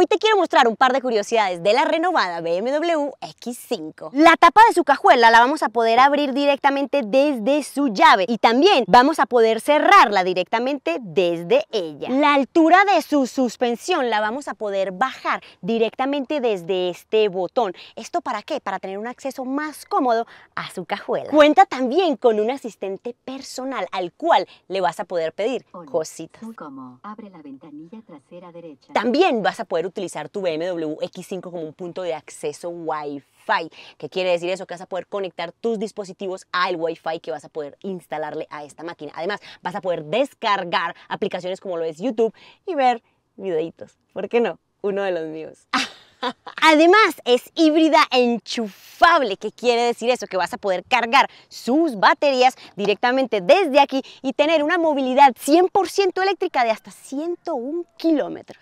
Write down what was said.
Hoy te quiero mostrar un par de curiosidades de la renovada BMW X5. La tapa de su cajuela la vamos a poder abrir directamente desde su llave y también vamos a poder cerrarla directamente desde ella. La altura de su suspensión la vamos a poder bajar directamente desde este botón. ¿Esto para qué? Para tener un acceso más cómodo a su cajuela. Cuenta también con un asistente personal al cual le vas a poder pedir cositas. abre la ventana también vas a poder utilizar tu BMW X5 como un punto de acceso Wi-Fi. ¿Qué quiere decir eso? Que vas a poder conectar tus dispositivos al Wi-Fi que vas a poder instalarle a esta máquina. Además, vas a poder descargar aplicaciones como lo es YouTube y ver videitos. ¿Por qué no? uno de los míos. Además, es híbrida enchufable, que quiere decir eso, que vas a poder cargar sus baterías directamente desde aquí y tener una movilidad 100% eléctrica de hasta 101 kilómetros.